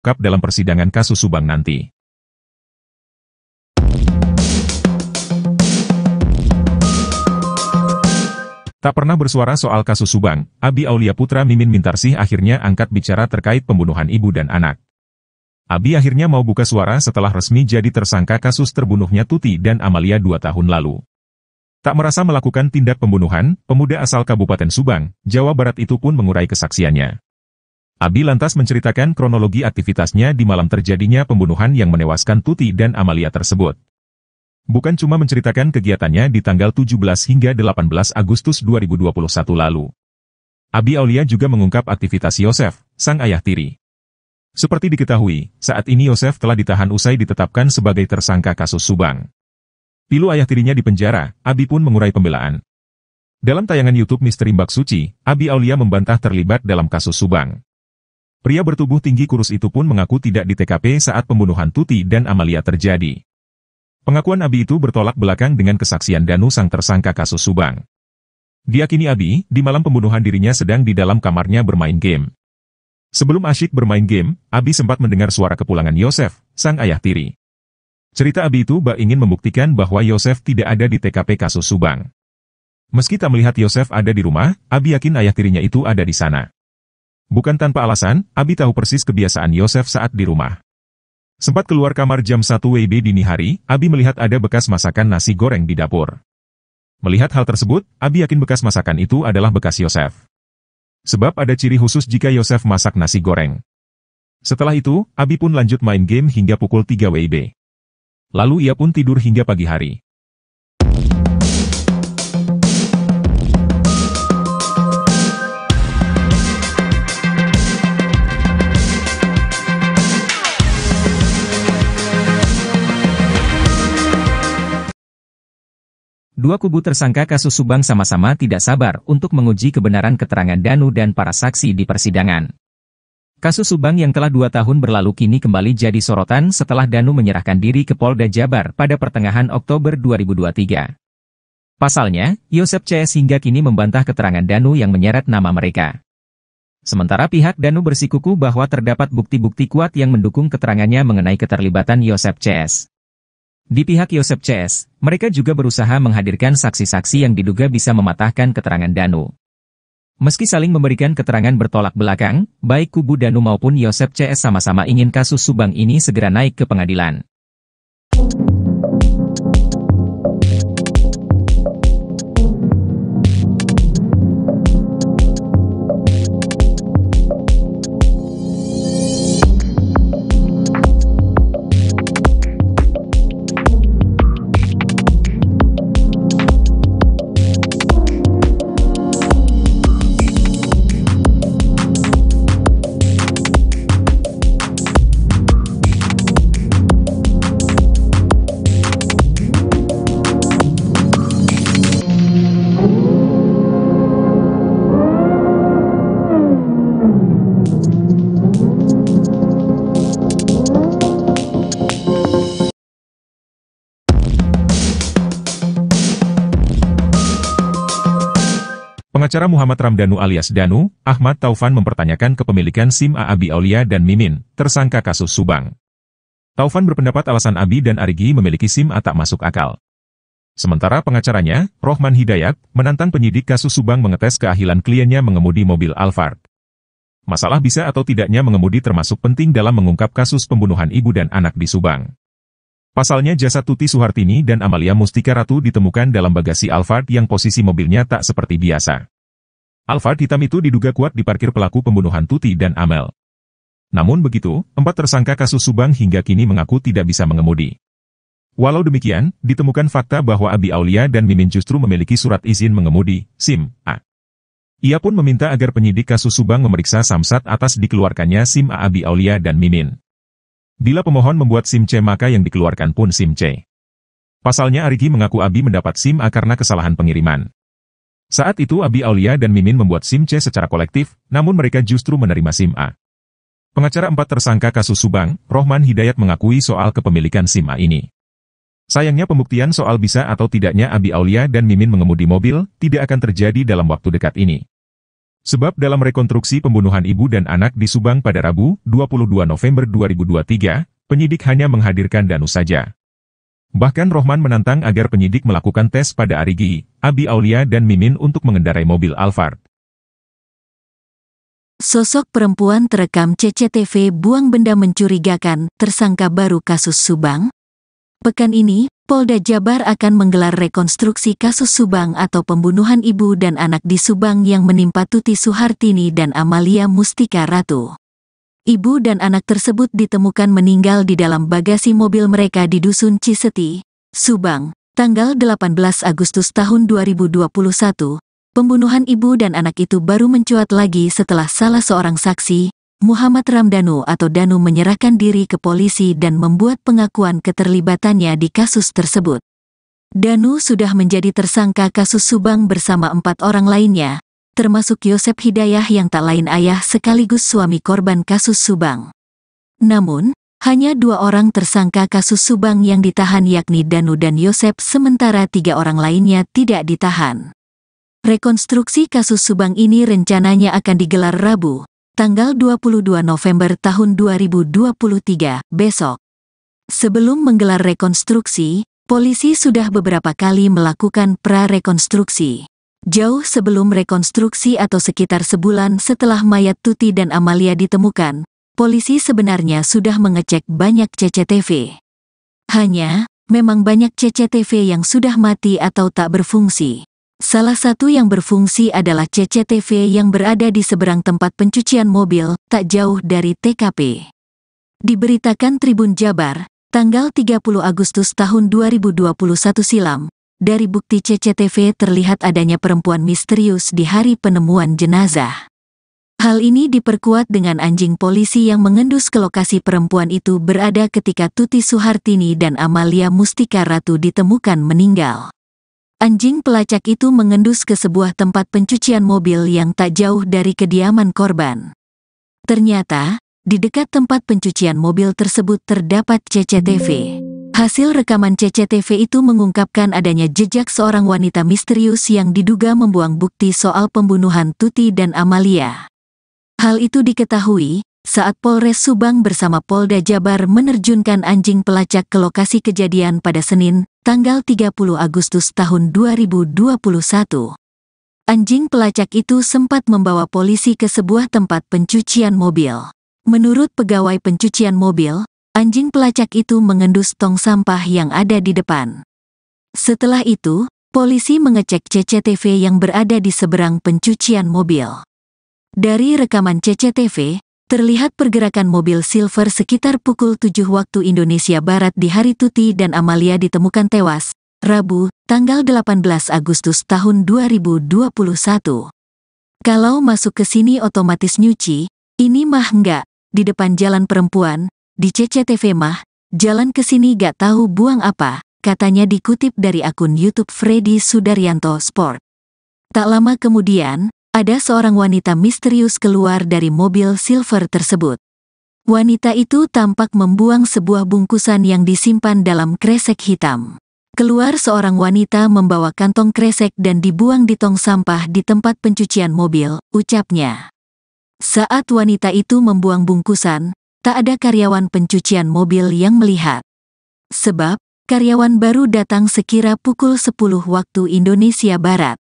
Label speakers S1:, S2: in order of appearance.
S1: terungkap dalam persidangan kasus Subang nanti. Tak pernah bersuara soal kasus Subang, Abi Aulia Putra Mimin Mintarsih akhirnya angkat bicara terkait pembunuhan ibu dan anak. Abi akhirnya mau buka suara setelah resmi jadi tersangka kasus terbunuhnya Tuti dan Amalia dua tahun lalu. Tak merasa melakukan tindak pembunuhan, pemuda asal Kabupaten Subang, Jawa Barat itu pun mengurai kesaksiannya. Abi lantas menceritakan kronologi aktivitasnya di malam terjadinya pembunuhan yang menewaskan Tuti dan Amalia tersebut. Bukan cuma menceritakan kegiatannya di tanggal 17 hingga 18 Agustus 2021 lalu. Abi Aulia juga mengungkap aktivitas Yosef, sang ayah tiri. Seperti diketahui, saat ini Yosef telah ditahan usai ditetapkan sebagai tersangka kasus Subang. Pilu ayah tirinya di penjara, Abi pun mengurai pembelaan. Dalam tayangan YouTube Misteri Mbak Suci, Abi Aulia membantah terlibat dalam kasus Subang. Pria bertubuh tinggi kurus itu pun mengaku tidak di TKP saat pembunuhan Tuti dan Amalia terjadi. Pengakuan Abi itu bertolak belakang dengan kesaksian Danu sang tersangka kasus Subang. Diakini Abi, di malam pembunuhan dirinya sedang di dalam kamarnya bermain game. Sebelum asyik bermain game, Abi sempat mendengar suara kepulangan Yosef, sang ayah tiri. Cerita Abi itu bak ingin membuktikan bahwa Yosef tidak ada di TKP kasus Subang. Meski tak melihat Yosef ada di rumah, Abi yakin ayah tirinya itu ada di sana. Bukan tanpa alasan, Abi tahu persis kebiasaan Yosef saat di rumah. Sempat keluar kamar jam 1 WIB dini hari, Abi melihat ada bekas masakan nasi goreng di dapur. Melihat hal tersebut, Abi yakin bekas masakan itu adalah bekas Yosef. Sebab ada ciri khusus jika Yosef masak nasi goreng. Setelah itu, Abi pun lanjut main game hingga pukul 3 WIB. Lalu ia pun tidur hingga pagi hari.
S2: Dua kubu tersangka kasus Subang sama-sama tidak sabar untuk menguji kebenaran keterangan Danu dan para saksi di persidangan. Kasus Subang yang telah dua tahun berlalu kini kembali jadi sorotan setelah Danu menyerahkan diri ke Polda Jabar pada pertengahan Oktober 2023. Pasalnya, Yosep CS hingga kini membantah keterangan Danu yang menyeret nama mereka. Sementara pihak Danu bersikuku bahwa terdapat bukti-bukti kuat yang mendukung keterangannya mengenai keterlibatan Yosep CS. Di pihak Yosep CS, mereka juga berusaha menghadirkan saksi-saksi yang diduga bisa mematahkan keterangan Danu. Meski saling memberikan keterangan bertolak belakang, baik kubu Danu maupun Yosep CS sama-sama ingin kasus Subang ini segera naik ke pengadilan.
S1: Pengacara Muhammad Ramdanu alias Danu, Ahmad Taufan mempertanyakan kepemilikan SIM Abi Aulia dan Mimin, tersangka kasus Subang. Taufan berpendapat alasan Abi dan Arigi memiliki SIM A tak masuk akal. Sementara pengacaranya, Rohman Hidayat, menantang penyidik kasus Subang mengetes keahlian kliennya mengemudi mobil Alphard. Masalah bisa atau tidaknya mengemudi termasuk penting dalam mengungkap kasus pembunuhan ibu dan anak di Subang. Pasalnya jasad Tuti Suhartini dan Amalia Mustika Ratu ditemukan dalam bagasi Alphard yang posisi mobilnya tak seperti biasa. Alphard hitam itu diduga kuat diparkir pelaku pembunuhan Tuti dan Amel. Namun begitu, empat tersangka kasus Subang hingga kini mengaku tidak bisa mengemudi. Walau demikian, ditemukan fakta bahwa Abi Aulia dan Mimin justru memiliki surat izin mengemudi, SIM, A. Ia pun meminta agar penyidik kasus Subang memeriksa Samsat atas dikeluarkannya SIM A Abi Aulia dan Mimin. Bila pemohon membuat SIM C maka yang dikeluarkan pun SIM C. Pasalnya Arigi mengaku Abi mendapat SIM A karena kesalahan pengiriman. Saat itu Abi Aulia dan Mimin membuat SIM C secara kolektif, namun mereka justru menerima SIM A. Pengacara empat tersangka kasus Subang, Rohman Hidayat mengakui soal kepemilikan SIM A ini. Sayangnya pembuktian soal bisa atau tidaknya Abi Aulia dan Mimin mengemudi mobil, tidak akan terjadi dalam waktu dekat ini. Sebab dalam rekonstruksi pembunuhan ibu dan anak di Subang pada Rabu, 22 November 2023, penyidik hanya menghadirkan Danu saja. Bahkan Rohman menantang agar penyidik melakukan tes pada Arigi, Abi Aulia dan Mimin untuk mengendarai mobil Alphard.
S3: Sosok perempuan terekam CCTV buang benda mencurigakan, tersangka baru kasus Subang. Pekan ini, Polda Jabar akan menggelar rekonstruksi kasus Subang atau pembunuhan ibu dan anak di Subang yang menimpa Tuti Suhartini dan Amalia Mustika Ratu. Ibu dan anak tersebut ditemukan meninggal di dalam bagasi mobil mereka di Dusun Ciseti, Subang, tanggal 18 Agustus tahun 2021. Pembunuhan ibu dan anak itu baru mencuat lagi setelah salah seorang saksi, Muhammad Ramdanu atau Danu menyerahkan diri ke polisi dan membuat pengakuan keterlibatannya di kasus tersebut. Danu sudah menjadi tersangka kasus Subang bersama empat orang lainnya, termasuk Yosep Hidayah yang tak lain ayah sekaligus suami korban kasus Subang. Namun, hanya dua orang tersangka kasus Subang yang ditahan yakni Danu dan Yosep sementara tiga orang lainnya tidak ditahan. Rekonstruksi kasus Subang ini rencananya akan digelar Rabu, tanggal 22 November tahun 2023, besok. Sebelum menggelar rekonstruksi, polisi sudah beberapa kali melakukan pra-rekonstruksi. Jauh sebelum rekonstruksi atau sekitar sebulan setelah mayat Tuti dan Amalia ditemukan, polisi sebenarnya sudah mengecek banyak CCTV. Hanya, memang banyak CCTV yang sudah mati atau tak berfungsi. Salah satu yang berfungsi adalah CCTV yang berada di seberang tempat pencucian mobil, tak jauh dari TKP. Diberitakan Tribun Jabar, tanggal 30 Agustus tahun 2021 silam, dari bukti CCTV terlihat adanya perempuan misterius di hari penemuan jenazah. Hal ini diperkuat dengan anjing polisi yang mengendus ke lokasi perempuan itu berada ketika Tuti Suhartini dan Amalia Mustika Ratu ditemukan meninggal. Anjing pelacak itu mengendus ke sebuah tempat pencucian mobil yang tak jauh dari kediaman korban. Ternyata, di dekat tempat pencucian mobil tersebut terdapat CCTV. Hasil rekaman CCTV itu mengungkapkan adanya jejak seorang wanita misterius yang diduga membuang bukti soal pembunuhan Tuti dan Amalia. Hal itu diketahui saat Polres Subang bersama Polda Jabar menerjunkan anjing pelacak ke lokasi kejadian pada Senin, tanggal 30 Agustus tahun 2021. Anjing pelacak itu sempat membawa polisi ke sebuah tempat pencucian mobil. Menurut pegawai pencucian mobil, anjing pelacak itu mengendus tong sampah yang ada di depan. Setelah itu, polisi mengecek CCTV yang berada di seberang pencucian mobil. Dari rekaman CCTV, terlihat pergerakan mobil silver sekitar pukul 7 waktu Indonesia Barat di hari Tuti dan Amalia ditemukan tewas, Rabu, tanggal 18 Agustus tahun 2021. Kalau masuk ke sini otomatis nyuci, ini mah enggak, di depan jalan perempuan, di CCTV mah, jalan ke sini gak tahu buang apa, katanya dikutip dari akun YouTube Freddy Sudaryanto Sport. Tak lama kemudian, ada seorang wanita misterius keluar dari mobil silver tersebut. Wanita itu tampak membuang sebuah bungkusan yang disimpan dalam kresek hitam. Keluar seorang wanita membawa kantong kresek dan dibuang di tong sampah di tempat pencucian mobil, ucapnya. Saat wanita itu membuang bungkusan, tak ada karyawan pencucian mobil yang melihat. Sebab, karyawan baru datang sekira pukul 10 waktu Indonesia Barat.